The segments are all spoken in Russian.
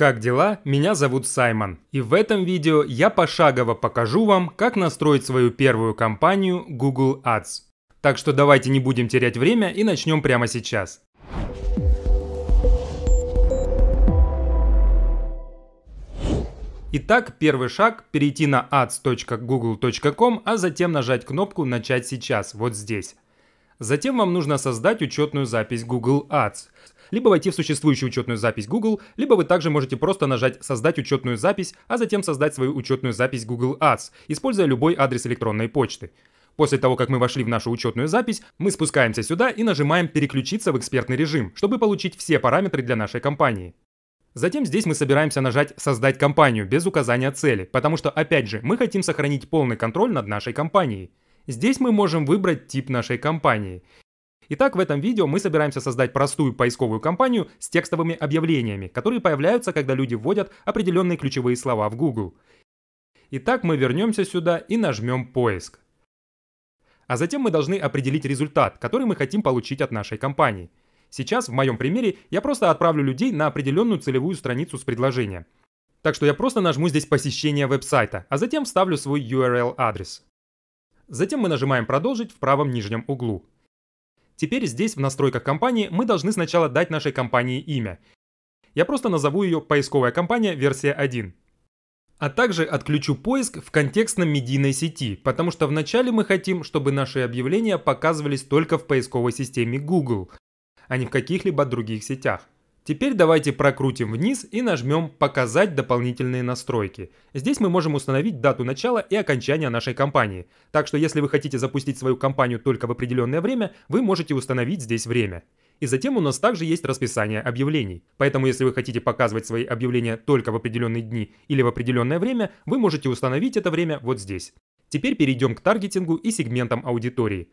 Как дела? Меня зовут Саймон. И в этом видео я пошагово покажу вам, как настроить свою первую кампанию Google Ads. Так что давайте не будем терять время и начнем прямо сейчас. Итак, первый шаг – перейти на ads.google.com, а затем нажать кнопку «Начать сейчас» вот здесь. Затем вам нужно создать учетную запись Google Ads. Либо войти в существующую учетную запись Google, либо вы также можете просто нажать «Создать учетную запись», а затем создать свою учетную запись Google Ads, используя любой адрес электронной почты. После того, как мы вошли в нашу учетную запись, мы спускаемся сюда и нажимаем «Переключиться в экспертный режим», чтобы получить все параметры для нашей компании. Затем здесь мы собираемся нажать «Создать компанию» без указания цели, потому что, опять же, мы хотим сохранить полный контроль над нашей компанией. Здесь мы можем выбрать тип нашей кампании. Итак, в этом видео мы собираемся создать простую поисковую кампанию с текстовыми объявлениями, которые появляются, когда люди вводят определенные ключевые слова в Google. Итак, мы вернемся сюда и нажмем «Поиск». А затем мы должны определить результат, который мы хотим получить от нашей кампании. Сейчас, в моем примере, я просто отправлю людей на определенную целевую страницу с предложением. Так что я просто нажму здесь «Посещение веб-сайта», а затем вставлю свой URL-адрес. Затем мы нажимаем «Продолжить» в правом нижнем углу. Теперь здесь, в настройках компании, мы должны сначала дать нашей компании имя. Я просто назову ее «Поисковая компания версия 1». А также отключу поиск в контекстном медийной сети, потому что вначале мы хотим, чтобы наши объявления показывались только в поисковой системе Google, а не в каких-либо других сетях. Теперь давайте прокрутим вниз и нажмем «Показать дополнительные настройки». Здесь мы можем установить дату начала и окончания нашей кампании. Так что если вы хотите запустить свою кампанию только в определенное время, вы можете установить здесь время. И затем у нас также есть расписание объявлений. Поэтому если вы хотите показывать свои объявления только в определенные дни или в определенное время, вы можете установить это время вот здесь. Теперь перейдем к таргетингу и сегментам аудитории.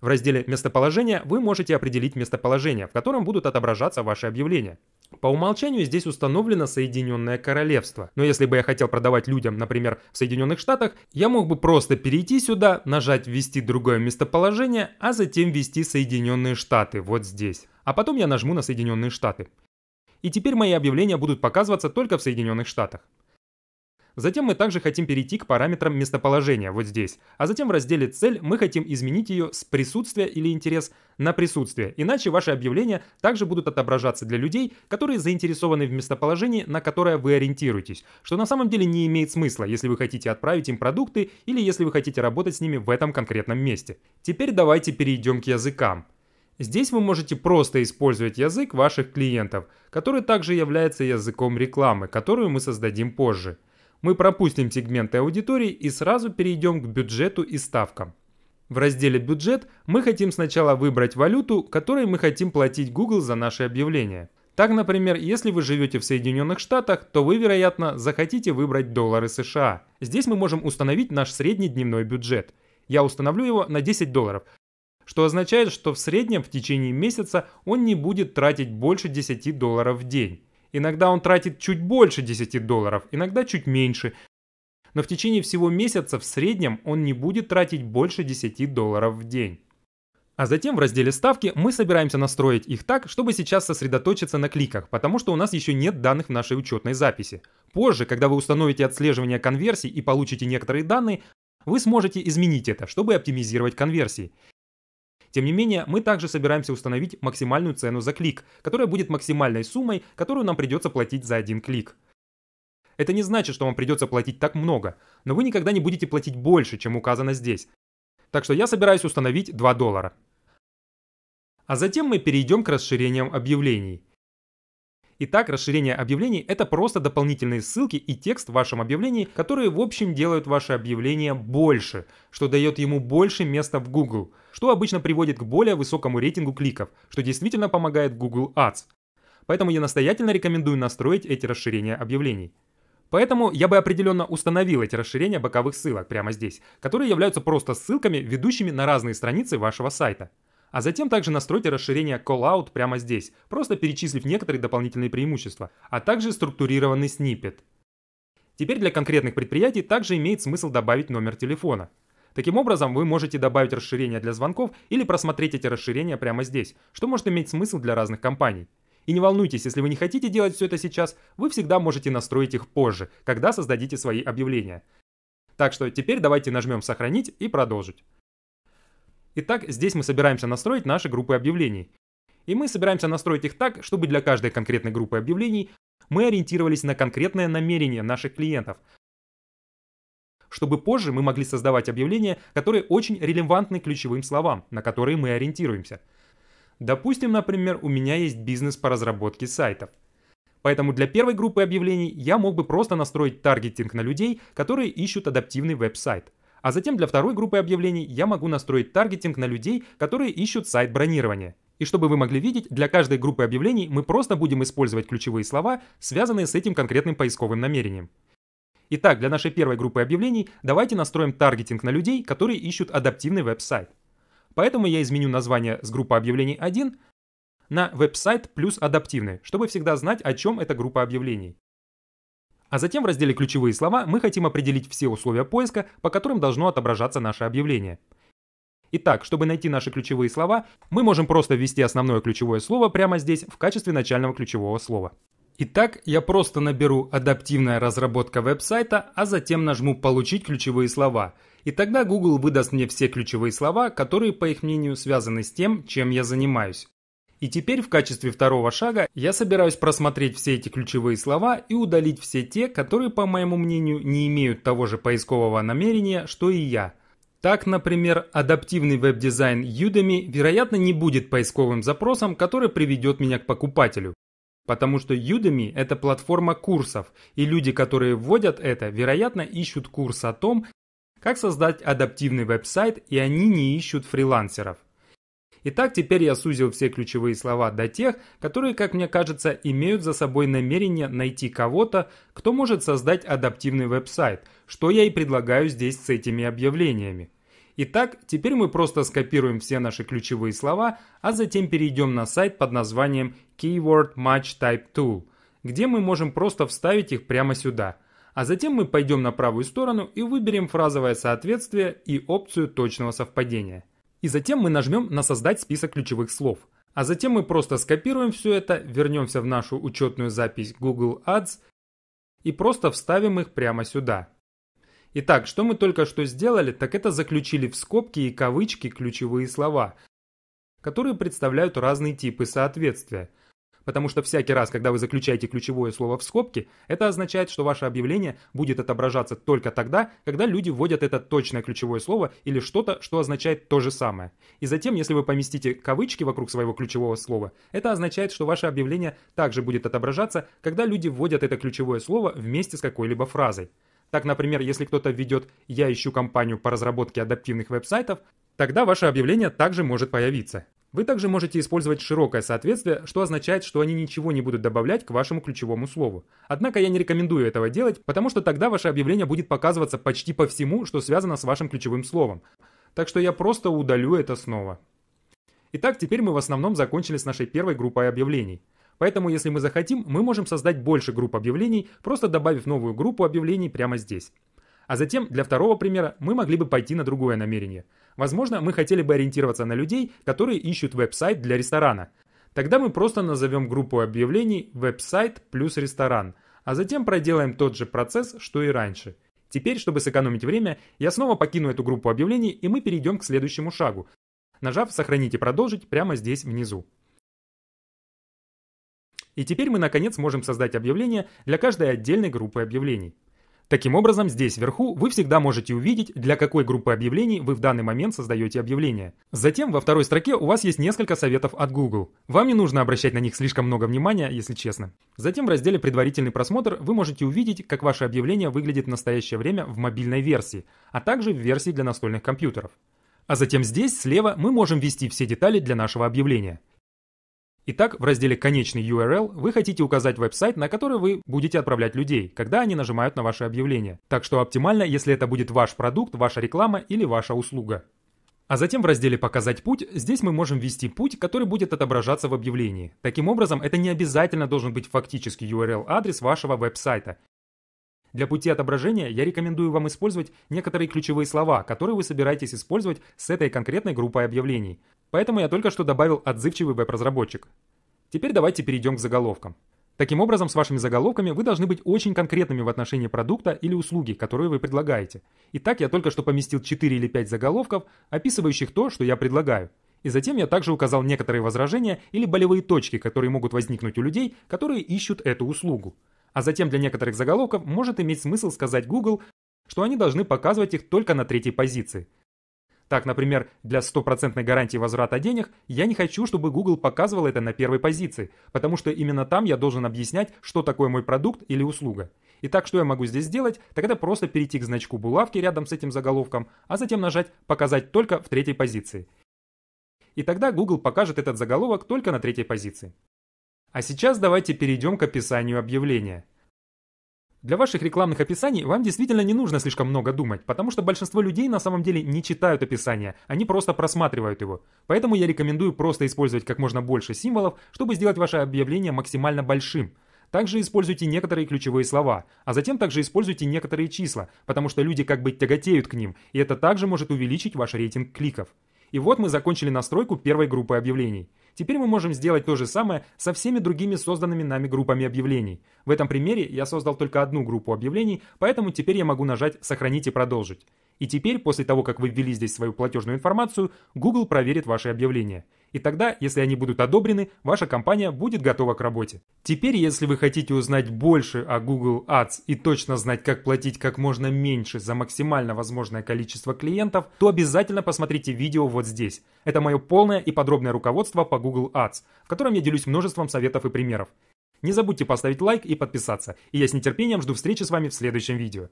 В разделе «Местоположение» вы можете определить местоположение, в котором будут отображаться ваши объявления. По умолчанию здесь установлено Соединенное Королевство. Но если бы я хотел продавать людям, например, в Соединенных Штатах, я мог бы просто перейти сюда, нажать «Ввести другое местоположение», а затем ввести Соединенные Штаты вот здесь. А потом я нажму на Соединенные Штаты. И теперь мои объявления будут показываться только в Соединенных Штатах. Затем мы также хотим перейти к параметрам местоположения, вот здесь. А затем в разделе «Цель» мы хотим изменить ее с присутствия или интерес на присутствие, иначе ваши объявления также будут отображаться для людей, которые заинтересованы в местоположении, на которое вы ориентируетесь, что на самом деле не имеет смысла, если вы хотите отправить им продукты или если вы хотите работать с ними в этом конкретном месте. Теперь давайте перейдем к языкам. Здесь вы можете просто использовать язык ваших клиентов, который также является языком рекламы, которую мы создадим позже мы пропустим сегменты аудитории и сразу перейдем к бюджету и ставкам. В разделе «Бюджет» мы хотим сначала выбрать валюту, которой мы хотим платить Google за наши объявления. Так, например, если вы живете в Соединенных Штатах, то вы, вероятно, захотите выбрать доллары США. Здесь мы можем установить наш средний дневной бюджет. Я установлю его на 10 долларов, что означает, что в среднем в течение месяца он не будет тратить больше 10 долларов в день. Иногда он тратит чуть больше 10 долларов, иногда чуть меньше. Но в течение всего месяца в среднем он не будет тратить больше 10 долларов в день. А затем в разделе «Ставки» мы собираемся настроить их так, чтобы сейчас сосредоточиться на кликах, потому что у нас еще нет данных в нашей учетной записи. Позже, когда вы установите отслеживание конверсий и получите некоторые данные, вы сможете изменить это, чтобы оптимизировать конверсии. Тем не менее, мы также собираемся установить максимальную цену за клик, которая будет максимальной суммой, которую нам придется платить за один клик. Это не значит, что вам придется платить так много, но вы никогда не будете платить больше, чем указано здесь. Так что я собираюсь установить 2 доллара. А затем мы перейдем к расширениям объявлений. Итак, расширение объявлений — это просто дополнительные ссылки и текст в вашем объявлении, которые в общем делают ваше объявление больше, что дает ему больше места в Google, что обычно приводит к более высокому рейтингу кликов, что действительно помогает Google Ads. Поэтому я настоятельно рекомендую настроить эти расширения объявлений. Поэтому я бы определенно установил эти расширения боковых ссылок прямо здесь, которые являются просто ссылками, ведущими на разные страницы вашего сайта. А затем также настройте расширение Callout прямо здесь, просто перечислив некоторые дополнительные преимущества, а также структурированный сниппет. Теперь для конкретных предприятий также имеет смысл добавить номер телефона. Таким образом, вы можете добавить расширения для звонков или просмотреть эти расширения прямо здесь, что может иметь смысл для разных компаний. И не волнуйтесь, если вы не хотите делать все это сейчас, вы всегда можете настроить их позже, когда создадите свои объявления. Так что теперь давайте нажмем «Сохранить» и «Продолжить». Итак, здесь мы собираемся настроить наши группы объявлений. И мы собираемся настроить их так, чтобы для каждой конкретной группы объявлений мы ориентировались на конкретное намерение наших клиентов, чтобы позже мы могли создавать объявления, которые очень релевантны ключевым словам, на которые мы ориентируемся. Допустим, например, у меня есть бизнес по разработке сайтов. Поэтому для первой группы объявлений я мог бы просто настроить таргетинг на людей, которые ищут адаптивный веб-сайт – а затем для второй группы объявлений я могу настроить таргетинг на людей, которые ищут сайт бронирования. И чтобы вы могли видеть, для каждой группы объявлений мы просто будем использовать ключевые слова, связанные с этим конкретным поисковым намерением. Итак, для нашей первой группы объявлений давайте настроим таргетинг на людей, которые ищут адаптивный веб-сайт. Поэтому я изменю название с группы объявлений 1 на веб-сайт плюс адаптивный, чтобы всегда знать, о чем эта группа объявлений. А затем в разделе «Ключевые слова» мы хотим определить все условия поиска, по которым должно отображаться наше объявление. Итак, чтобы найти наши ключевые слова, мы можем просто ввести основное ключевое слово прямо здесь в качестве начального ключевого слова. Итак, я просто наберу «Адаптивная разработка веб-сайта», а затем нажму «Получить ключевые слова». И тогда Google выдаст мне все ключевые слова, которые, по их мнению, связаны с тем, чем я занимаюсь. И теперь в качестве второго шага я собираюсь просмотреть все эти ключевые слова и удалить все те, которые, по моему мнению, не имеют того же поискового намерения, что и я. Так, например, адаптивный веб-дизайн Udemy, вероятно, не будет поисковым запросом, который приведет меня к покупателю. Потому что Udemy – это платформа курсов, и люди, которые вводят это, вероятно, ищут курс о том, как создать адаптивный веб-сайт, и они не ищут фрилансеров. Итак, теперь я сузил все ключевые слова до тех, которые, как мне кажется, имеют за собой намерение найти кого-то, кто может создать адаптивный веб-сайт, что я и предлагаю здесь с этими объявлениями. Итак, теперь мы просто скопируем все наши ключевые слова, а затем перейдем на сайт под названием Keyword Match Type Tool, где мы можем просто вставить их прямо сюда – а затем мы пойдем на правую сторону и выберем фразовое соответствие и опцию точного совпадения. И затем мы нажмем на «Создать список ключевых слов». А затем мы просто скопируем все это, вернемся в нашу учетную запись Google Ads и просто вставим их прямо сюда. Итак, что мы только что сделали, так это заключили в скобки и кавычки ключевые слова, которые представляют разные типы соответствия – Потому что всякий раз, когда вы заключаете ключевое слово в скобки, это означает, что ваше объявление будет отображаться только тогда, когда люди вводят это точное ключевое слово или что-то, что означает то же самое. И затем, если вы поместите кавычки вокруг своего ключевого слова, это означает, что ваше объявление также будет отображаться, когда люди вводят это ключевое слово вместе с какой-либо фразой. Так, например, если кто-то введет «я ищу компанию по разработке адаптивных веб-сайтов», тогда ваше объявление также может появиться. Вы также можете использовать широкое соответствие, что означает, что они ничего не будут добавлять к вашему ключевому слову. Однако я не рекомендую этого делать, потому что тогда ваше объявление будет показываться почти по всему, что связано с вашим ключевым словом. Так что я просто удалю это снова. Итак, теперь мы в основном закончили с нашей первой группой объявлений. Поэтому, если мы захотим, мы можем создать больше групп объявлений, просто добавив новую группу объявлений прямо здесь. А затем, для второго примера, мы могли бы пойти на другое намерение. Возможно, мы хотели бы ориентироваться на людей, которые ищут веб-сайт для ресторана. Тогда мы просто назовем группу объявлений «веб-сайт плюс ресторан», а затем проделаем тот же процесс, что и раньше. Теперь, чтобы сэкономить время, я снова покину эту группу объявлений, и мы перейдем к следующему шагу, нажав «Сохранить и продолжить» прямо здесь внизу. И теперь мы наконец можем создать объявление для каждой отдельной группы объявлений. Таким образом, здесь вверху вы всегда можете увидеть, для какой группы объявлений вы в данный момент создаете объявление. Затем во второй строке у вас есть несколько советов от Google. Вам не нужно обращать на них слишком много внимания, если честно. Затем в разделе «Предварительный просмотр» вы можете увидеть, как ваше объявление выглядит в настоящее время в мобильной версии, а также в версии для настольных компьютеров. А затем здесь, слева, мы можем ввести все детали для нашего объявления. Итак, в разделе «Конечный URL» вы хотите указать веб-сайт, на который вы будете отправлять людей, когда они нажимают на ваше объявление. Так что оптимально, если это будет ваш продукт, ваша реклама или ваша услуга. А затем в разделе «Показать путь» здесь мы можем ввести путь, который будет отображаться в объявлении. Таким образом, это не обязательно должен быть фактический URL-адрес вашего веб-сайта. Для пути отображения я рекомендую вам использовать некоторые ключевые слова, которые вы собираетесь использовать с этой конкретной группой объявлений. Поэтому я только что добавил отзывчивый веб-разработчик. Теперь давайте перейдем к заголовкам. Таким образом, с вашими заголовками вы должны быть очень конкретными в отношении продукта или услуги, которую вы предлагаете. Итак, я только что поместил 4 или 5 заголовков, описывающих то, что я предлагаю. И затем я также указал некоторые возражения или болевые точки, которые могут возникнуть у людей, которые ищут эту услугу а затем для некоторых заголовков может иметь смысл сказать Google, что они должны показывать их только на третьей позиции. Так, например, для стопроцентной гарантии возврата денег я не хочу, чтобы Google показывал это на первой позиции, потому что именно там я должен объяснять, что такое мой продукт или услуга. Итак, что я могу здесь сделать, так это просто перейти к значку булавки рядом с этим заголовком, а затем нажать «Показать только в третьей позиции». И тогда Google покажет этот заголовок только на третьей позиции. А сейчас давайте перейдем к описанию объявления. Для ваших рекламных описаний вам действительно не нужно слишком много думать, потому что большинство людей на самом деле не читают описание, они просто просматривают его. Поэтому я рекомендую просто использовать как можно больше символов, чтобы сделать ваше объявление максимально большим. Также используйте некоторые ключевые слова, а затем также используйте некоторые числа, потому что люди как бы тяготеют к ним, и это также может увеличить ваш рейтинг кликов. И вот мы закончили настройку первой группы объявлений. Теперь мы можем сделать то же самое со всеми другими созданными нами группами объявлений. В этом примере я создал только одну группу объявлений, поэтому теперь я могу нажать «Сохранить и продолжить». И теперь, после того, как вы ввели здесь свою платежную информацию, Google проверит ваши объявления. И тогда, если они будут одобрены, ваша компания будет готова к работе. Теперь, если вы хотите узнать больше о Google Ads и точно знать, как платить как можно меньше за максимально возможное количество клиентов, то обязательно посмотрите видео вот здесь. Это мое полное и подробное руководство по Google Ads, в котором я делюсь множеством советов и примеров. Не забудьте поставить лайк и подписаться, и я с нетерпением жду встречи с вами в следующем видео.